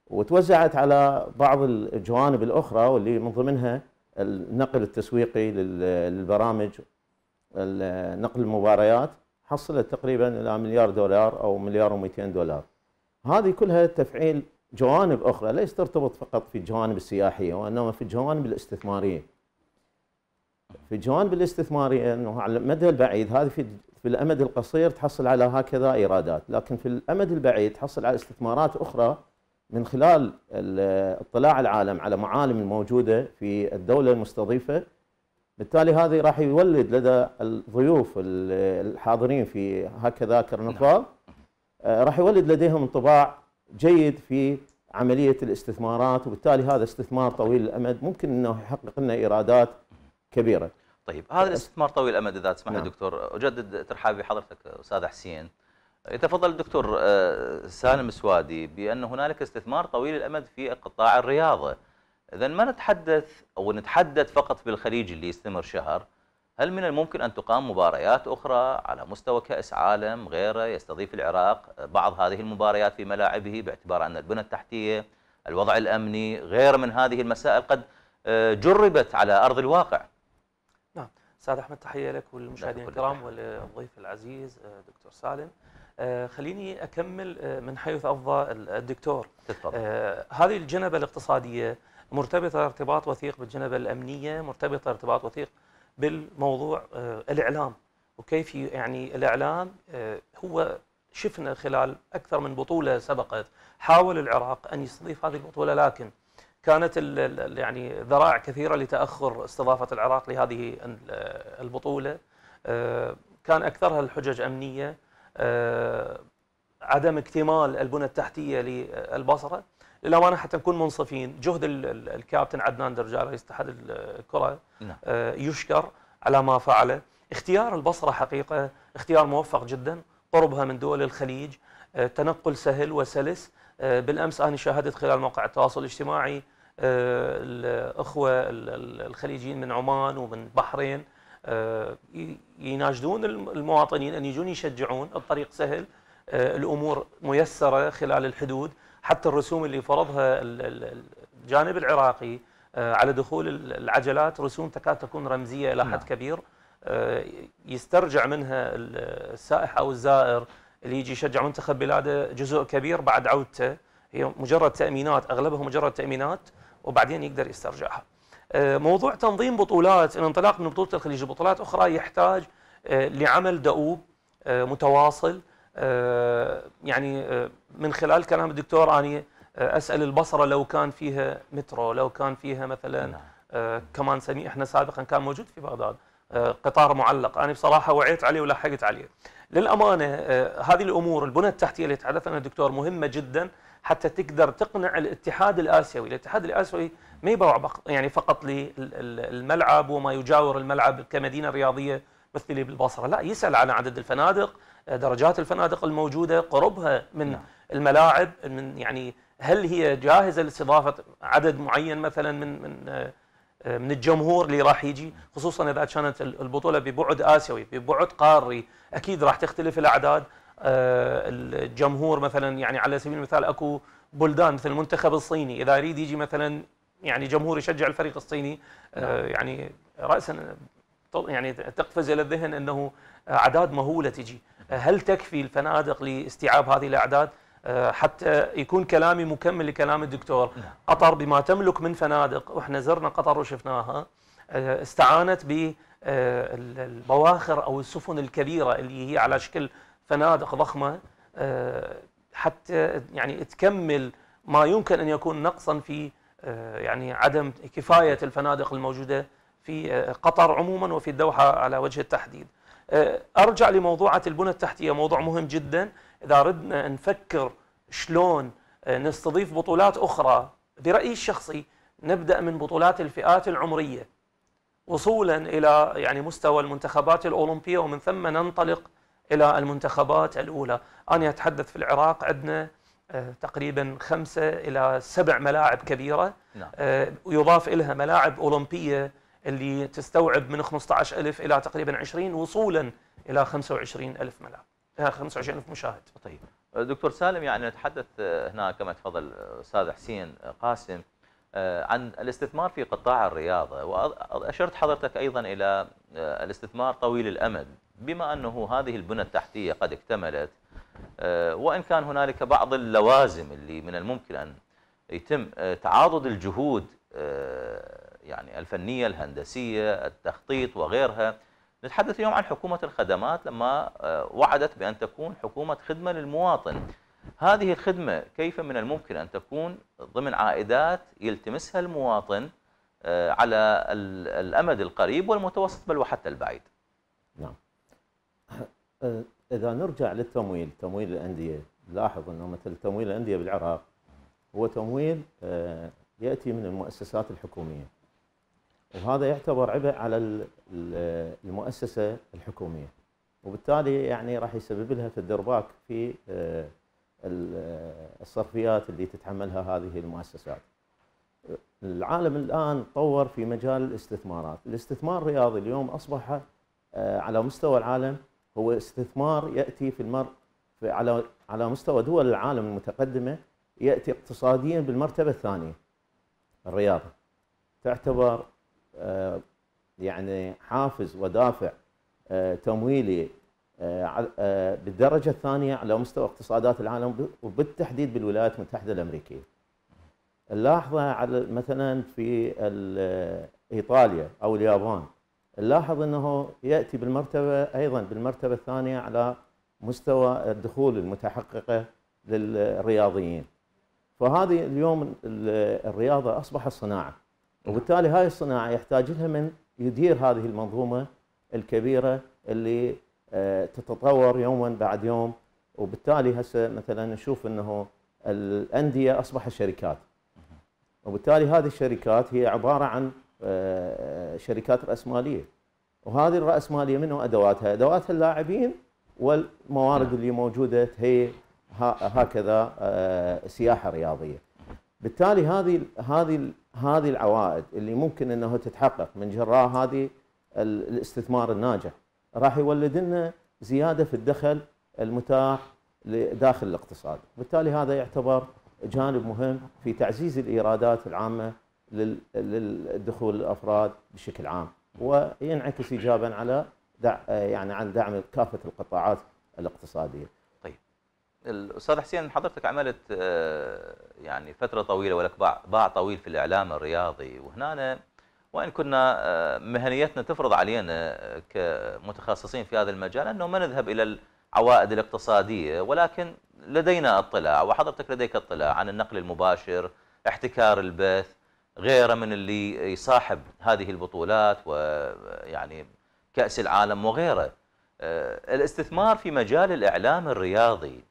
وتوزعت على بعض الجوانب الاخرى واللي من ضمنها النقل التسويقي للبرامج نقل المباريات حصلت تقريبا الى مليار دولار او مليار و200 دولار هذه كلها تفعيل جوانب اخرى ليس ترتبط فقط في الجوانب السياحيه وانما في الجوانب الاستثماريه في جوانب الاستثمارية انه على المدى البعيد هذه في في الامد القصير تحصل على هكذا ايرادات، لكن في الامد البعيد تحصل على استثمارات اخرى من خلال اطلاع العالم على معالم الموجوده في الدوله المستضيفه بالتالي هذه راح يولد لدى الضيوف الحاضرين في هكذا كرنفال نعم. آه، راح يولد لديهم انطباع جيد في عمليه الاستثمارات وبالتالي هذا استثمار طويل الامد ممكن انه يحقق لنا ايرادات كبيره. طيب هذا الاستثمار طويل الامد اذا تسمح نعم. دكتور اجدد ترحاب بحضرتك استاذ حسين. يتفضل الدكتور آه، سالم سوادي بان هنالك استثمار طويل الامد في قطاع الرياضه. اذا ما نتحدث او نتحدث فقط بالخليج اللي يستمر شهر، هل من الممكن ان تقام مباريات اخرى على مستوى كاس عالم غيره يستضيف العراق آه، بعض هذه المباريات في ملاعبه باعتبار ان البنى التحتيه، الوضع الامني، غير من هذه المسائل قد آه، جربت على ارض الواقع. استاذ احمد تحيه لك والمشاهدين الكرام والضيف العزيز آه، دكتور سالم آه، خليني اكمل آه، من حيث افضى الدكتور تفضل هذه الجنبه الاقتصاديه مرتبطه ارتباط وثيق بالجنبه الامنيه مرتبطه ارتباط وثيق بالموضوع الاعلام وكيف يعني الاعلام هو شفنا خلال اكثر من بطوله سبقت حاول العراق ان يستضيف هذه البطوله لكن كانت يعني ذراع كثيره لتاخر استضافه العراق لهذه البطوله آه، كان اكثرها الحجج امنيه آه، عدم اكتمال البنى التحتيه للبصره للامانه حتى نكون منصفين جهد الكابتن عدنان درجال رئيس اتحاد الكره نعم. آه، يشكر على ما فعله اختيار البصره حقيقه اختيار موفق جدا قربها من دول الخليج تنقل سهل وسلس بالامس انا شاهدت خلال موقع التواصل الاجتماعي الأخوة الخليجيين من عمان ومن البحرين آه، يناشدون المواطنين أن يجون يشجعون الطريق سهل آه، الأمور ميسرة خلال الحدود حتى الرسوم اللي فرضها الجانب العراقي آه، على دخول العجلات رسوم تكاد تكون رمزية إلى حد نعم. كبير يسترجع منها السائح أو الزائر اللي يجي يشجع منتخب بلاده جزء كبير بعد عودته هي مجرد تأمينات أغلبها مجرد تأمينات وبعدين يقدر يسترجعها آه، موضوع تنظيم بطولات الانطلاق من بطوله الخليج لبطولات اخرى يحتاج آه، لعمل دؤوب آه، متواصل يعني من خلال كلام الدكتور اني اسال البصره لو كان فيها مترو لو كان فيها مثلا نعم. كمان سمي احنا سابقا كان موجود في بغداد قطار معلق انا بصراحه وعيت عليه ولحقت عليه للامانه آه، هذه الامور البنى التحتيه اللي تحدث عنها الدكتور مهمه جدا حتى تقدر تقنع الاتحاد الاسيوي، الاتحاد الاسيوي ما يبوع يعني فقط للملعب وما يجاور الملعب كمدينه رياضيه مثلي بالبصره، لا يسال على عدد الفنادق، آه، درجات الفنادق الموجوده، قربها من نعم. الملاعب من يعني هل هي جاهزه لاستضافه عدد معين مثلا من من آه، آه، من الجمهور اللي راح يجي خصوصا اذا كانت البطوله ببعد اسيوي ببعد قاري اكيد راح تختلف الاعداد آه، الجمهور مثلا يعني على سبيل المثال اكو بلدان مثل المنتخب الصيني اذا يريد يجي مثلا يعني جمهور يشجع الفريق الصيني آه، نعم. يعني راسا يعني تقفز الى الذهن انه اعداد مهوله تجي نعم. هل تكفي الفنادق لاستيعاب هذه الاعداد؟ آه، حتى يكون كلامي مكمل لكلام الدكتور نعم. قطر بما تملك من فنادق واحنا زرنا قطر وشفناها آه، استعانت بالبواخر آه، او السفن الكبيره اللي هي على شكل فنادق ضخمه حتى يعني تكمل ما يمكن ان يكون نقصا في يعني عدم كفايه نعم. الفنادق الموجوده في قطر عموما وفي الدوحه على وجه التحديد. ارجع لموضوعه البنى التحتيه موضوع مهم جدا إذا ردنا نفكر شلون آه، نستضيف بطولات أخرى برأيي الشخصي نبدأ من بطولات الفئات العمرية وصولا إلى يعني مستوى المنتخبات الأولمبية ومن ثم ننطلق إلى المنتخبات الأولى أنا أتحدث في العراق عندنا آه، تقريبا خمسة إلى سبع ملاعب كبيرة نعم. آه، يضاف لها ملاعب أولمبية اللي تستوعب من 15 ألف إلى تقريبا 20 وصولا إلى 25 ألف ملاعب لها 25000 مشاهد طيب دكتور سالم يعني نتحدث آه، هنا كما تفضل آه، استاذ حسين آه، قاسم عن الاستثمار في قطاع الرياضه واشرت حضرتك ايضا الى الاستثمار طويل الامد بما انه هذه البنى التحتيه قد اكتملت وان كان هنالك بعض اللوازم اللي من الممكن ان يتم تعاضد الجهود يعني الفنيه الهندسيه التخطيط وغيرها نتحدث اليوم عن حكومة الخدمات لما آه، وعدت بأن تكون حكومة خدمة للمواطن هذه الخدمة كيف من الممكن أن تكون ضمن عائدات يلتمسها المواطن آه، على الأمد القريب والمتوسط بل وحتى البعيد نعم إذا نرجع للتمويل تمويل الأندية لاحظ أنه مثل تمويل الأندية بالعراق هو تمويل آه، يأتي من المؤسسات الحكومية وهذا يعتبر عبء على المؤسسه الحكوميه وبالتالي يعني راح يسبب لها تدرباك في آه، آه، الصرفيات اللي تتحملها هذه المؤسسات. العالم الان طور في مجال الاستثمارات، الاستثمار الرياضي اليوم اصبح آه، على مستوى العالم هو استثمار ياتي في المر على على مستوى دول العالم المتقدمه ياتي اقتصاديا بالمرتبه الثانيه. الرياضه تعتبر آه، يعني حافز ودافع آه، تمويلي آه، بالدرجة الثانية على مستوى اقتصادات العالم وبالتحديد بالولايات المتحدة الأمريكية نلاحظه على مثلا في إيطاليا أو اليابان نلاحظ أنه يأتي بالمرتبة أيضا بالمرتبة الثانية على مستوى الدخول المتحققة للرياضيين فهذه اليوم الرياضة أصبحت صناعة وبالتالي هاي الصناعه يحتاج لها من يدير هذه المنظومه الكبيره اللي آه، تتطور يوما بعد يوم وبالتالي هسه مثلا نشوف انه الانديه اصبحت شركات وبالتالي هذه الشركات هي عباره عن آه، شركات راسماليه وهذه الراسماليه منه ادواتها؟ ادوات اللاعبين والموارد نعم. اللي موجوده هي هكذا آه، سياحه رياضيه. بالتالي هذه هذه هذه العوائد اللي ممكن انه تتحقق من جراء هذه الاستثمار الناجح راح يولد لنا زياده في الدخل المتاح لداخل الاقتصاد، بالتالي هذا يعتبر جانب مهم في تعزيز الايرادات العامه للدخول الافراد بشكل عام، وينعكس ايجابا على يعني على دعم كافه القطاعات الاقتصاديه. الاستاذ حسين حضرتك عملت آه، يعني فتره طويله ولك باع طويل في الاعلام الرياضي وهنا وان كنا آه، مهنيتنا تفرض علينا آه، كمتخصصين في هذا المجال انه ما نذهب الى العوائد الاقتصاديه ولكن لدينا اطلاع وحضرتك لديك اطلاع عن النقل المباشر، احتكار البث، غيره من اللي يصاحب هذه البطولات ويعني كاس العالم وغيره. الاستثمار في مجال الاعلام الرياضي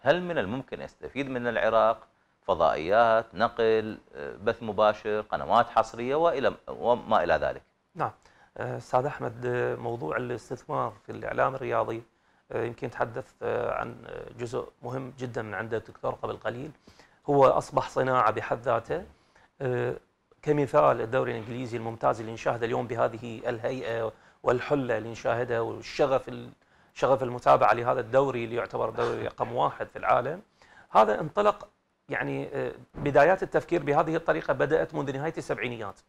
هل من الممكن يستفيد من العراق فضائيات نقل آه، بث مباشر قنوات حصرية وإلى وما إلى ذلك نعم آه، استاذ احمد آه، موضوع الاستثمار في الاعلام الرياضي يمكن تحدث عن جزء مهم جدا من عند الدكتور قبل قليل هو اصبح صناعه بحد ذاته كمثال الدوري الانجليزي الممتاز اللي نشاهده اليوم بهذه الهيئه والحله اللي نشاهدها والشغف شغف المتابعه لهذا الدوري اللي يعتبر دوري رقم واحد في العالم هذا انطلق يعني آه، بدايات التفكير بهذه الطريقه بدات منذ نهايه السبعينيات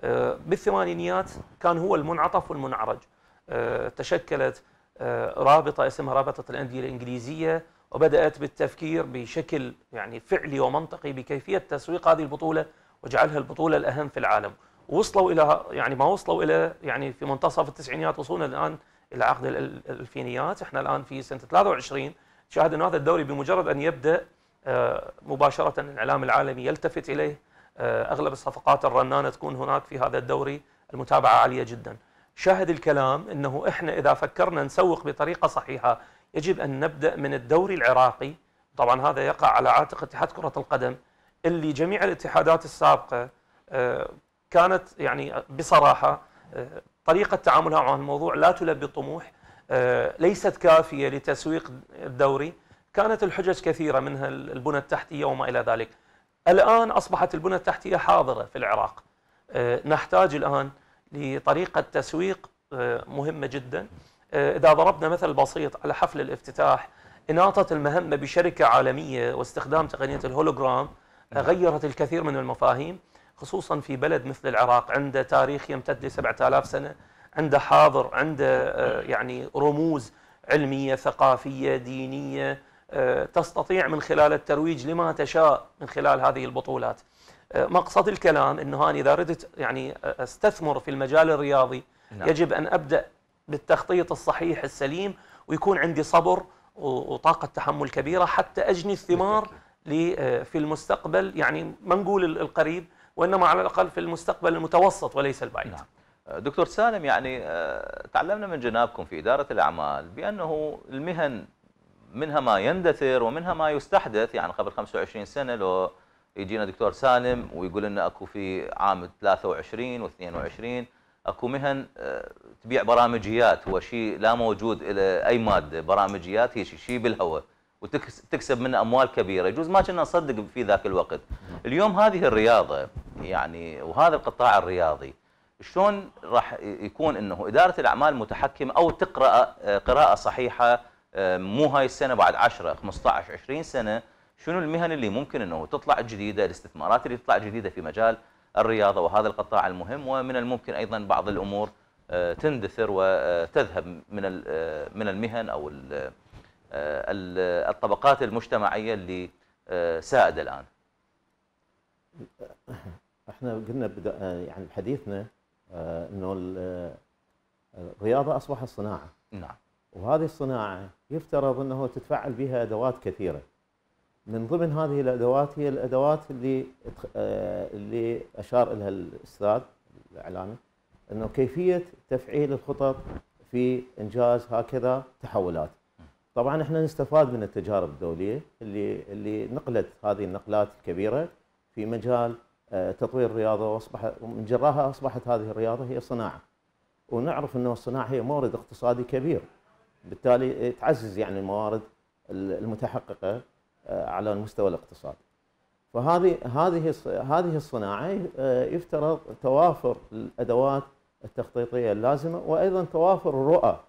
آه، بالثمانينيات كان هو المنعطف والمنعرج آه، تشكلت رابطه اسمها رابطه الانديه الانجليزيه وبدات بالتفكير بشكل يعني فعلي ومنطقي بكيفيه تسويق هذه البطوله وجعلها البطوله الاهم في العالم وصلوا الى يعني ما وصلوا الى يعني في منتصف التسعينيات وصولنا الان الى عقد الالفينيات احنا الان في سنه 23 شاهد انه هذا الدوري بمجرد ان يبدا آه، مباشره الاعلام العالمي يلتفت اليه آه، اغلب الصفقات الرنانه تكون هناك في هذا الدوري المتابعه عاليه جدا شاهد الكلام انه احنا اذا فكرنا نسوق بطريقه صحيحه يجب ان نبدا من الدوري العراقي طبعا هذا يقع على عاتق اتحاد كره القدم اللي جميع الاتحادات السابقه آه، كانت يعني بصراحه طريقة تعاملها مع الموضوع لا تلبي الطموح آه، ليست كافية لتسويق الدوري كانت الحجج كثيرة منها البنى التحتية وما إلى ذلك الآن أصبحت البنى التحتية حاضرة في العراق آه، نحتاج الآن لطريقة تسويق آه، مهمة جدا إذا ضربنا مثل بسيط على حفل الافتتاح إناطة المهمة بشركة عالمية واستخدام تقنية الهولوجرام غيرت الكثير من المفاهيم خصوصا في بلد مثل العراق عنده تاريخ يمتد ل 7000 سنة عنده حاضر عنده آه، يعني رموز علمية ثقافية دينية آه، تستطيع من خلال الترويج لما تشاء من خلال هذه البطولات آه، مقصد الكلام أنه أنا إذا ردت يعني أستثمر في المجال الرياضي نعم. يجب أن أبدأ بالتخطيط الصحيح السليم ويكون عندي صبر وطاقة تحمل كبيرة حتى أجني الثمار في المستقبل يعني ما نقول القريب وإنما على الأقل في المستقبل المتوسط وليس البعيد نعم. آه، دكتور سالم يعني آه، تعلمنا من جنابكم في إدارة الأعمال بأنه المهن منها ما يندثر ومنها ما يستحدث يعني قبل 25 سنة لو يجينا دكتور سالم ويقول لنا اكو في عام 23 و22 اكو مهن آه، تبيع برامجيات هو شيء لا موجود الى اي ماده برامجيات هي شيء بالهواء وتكسب منه اموال كبيره يجوز ما كنا نصدق في ذاك الوقت نعم. اليوم هذه الرياضه يعني وهذا القطاع الرياضي شلون راح يكون انه اداره الاعمال متحكمه او تقرا آه، قراءه صحيحه آه، مو هاي السنه بعد 10 15 20 سنه شنو المهن اللي ممكن انه تطلع جديده الاستثمارات اللي تطلع جديده في مجال الرياضه وهذا القطاع المهم ومن الممكن ايضا بعض الامور آه، تندثر وتذهب من من المهن او الطبقات المجتمعيه اللي سائده الان احنا قلنا آه، يعني بحديثنا آه، انه آه، الرياضه اصبحت صناعه نعم وهذه الصناعه يفترض انه تتفعل بها ادوات كثيره من ضمن هذه الادوات هي الادوات اللي اللي اشار لها الاستاذ الاعلامي انه كيفيه تفعيل الخطط في انجاز هكذا تحولات طبعا احنا نستفاد من التجارب الدوليه اللي اللي نقلت هذه النقلات الكبيره في مجال آه، تطوير الرياضه واصبح من جراها اصبحت هذه الرياضه هي صناعه ونعرف انه الصناعه هي مورد اقتصادي كبير بالتالي تعزز يعني الموارد المتحققه آه، على المستوى الاقتصادي فهذه هذه هذه الصناعه آه، يفترض توافر الادوات التخطيطيه اللازمه وايضا توافر الرؤى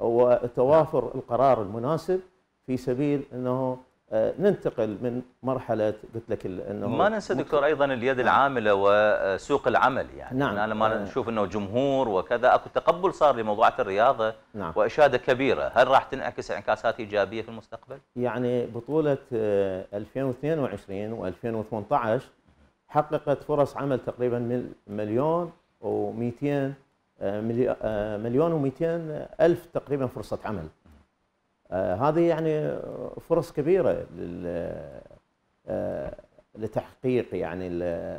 وتوافر القرار المناسب في سبيل انه آه، ننتقل من مرحله قلت لك انه ما ننسى دكتور ايضا اليد نعم. العامله وسوق العمل يعني نعم. انا ما آه. نشوف انه جمهور وكذا اكو تقبل صار لموضوعه الرياضه نعم. واشاده كبيره هل راح تنعكس انعكاسات ايجابيه في المستقبل يعني بطوله 2022 آه، و2018 حققت فرص عمل تقريبا من مليون و200 مليون و200 الف تقريبا فرصه عمل آه، هذه يعني فرص كبيره آه، لتحقيق يعني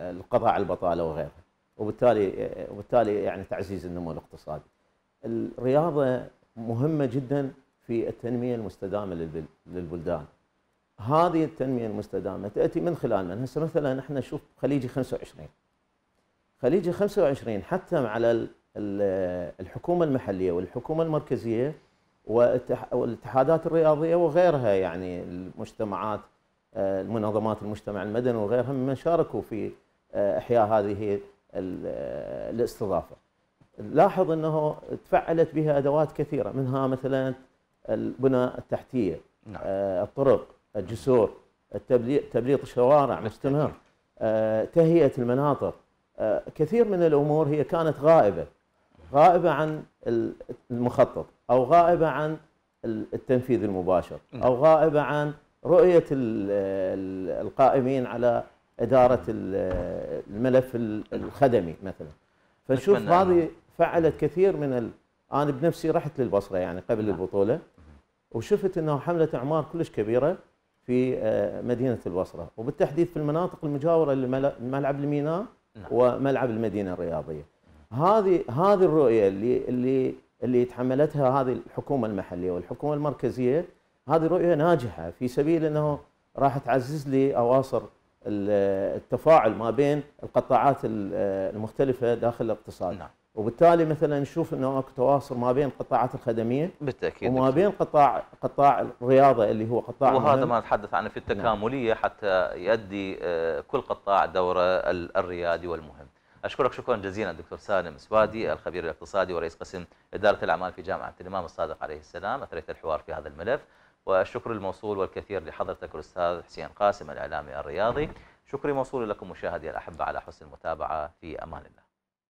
القضاء على البطاله وغيرها وبالتالي آه، وبالتالي يعني تعزيز النمو الاقتصادي. الرياضه مهمه جدا في التنميه المستدامه للبلدان. هذه التنميه المستدامه تاتي من خلال من هسه مثلا احنا نشوف خليجي 25 خليجي 25 حتى على الحكومه المحليه والحكومه المركزيه والاتحادات الرياضيه وغيرها يعني المجتمعات آه، المنظمات المجتمع المدني وغيرها ممن شاركوا في آه، احياء هذه آه، الاستضافه. لاحظ انه تفعلت بها ادوات كثيره منها مثلا البنى التحتيه نعم. الطرق الجسور تبليط الشوارع نعم. مستمر تهيئه المناطق كثير من الامور هي كانت غائبه غائبه عن المخطط او غائبه عن التنفيذ المباشر نعم. او غائبه عن رؤيه القائمين على اداره نعم. الملف الخدمي مثلا فنشوف هذه فعلت كثير من ال... انا بنفسي رحت للبصره يعني قبل نعم. البطوله وشفت انه حمله اعمار كلش كبيره في آه، مدينه البصره وبالتحديد في المناطق المجاوره لملعب الميناء وملعب المدينه الرياضيه هذه هذه الرؤيه اللي اللي اللي تحملتها هذه الحكومه المحليه والحكومه المركزيه هذه رؤيه ناجحه في سبيل انه راح تعزز لي اواصر التفاعل ما بين القطاعات المختلفه داخل الاقتصاد نعم. وبالتالي مثلا نشوف انه اكو تواصل ما بين القطاعات الخدميه بالتاكيد وما بين قطاع قطاع الرياضه اللي هو قطاع وهذا ما نتحدث عنه في نعم. التكامليه نعم. حتى يؤدي آه، كل قطاع دوره الريادي والمهم أشكرك شكرا جزيلا دكتور سالم سوادي الخبير الاقتصادي ورئيس قسم إدارة الأعمال في جامعة الإمام الصادق عليه السلام أثريت الحوار في هذا الملف والشكر الموصول والكثير لحضرتك الأستاذ حسين قاسم الإعلامي الرياضي شكري موصول لكم مشاهدي الأحبة على حسن المتابعة في أمان الله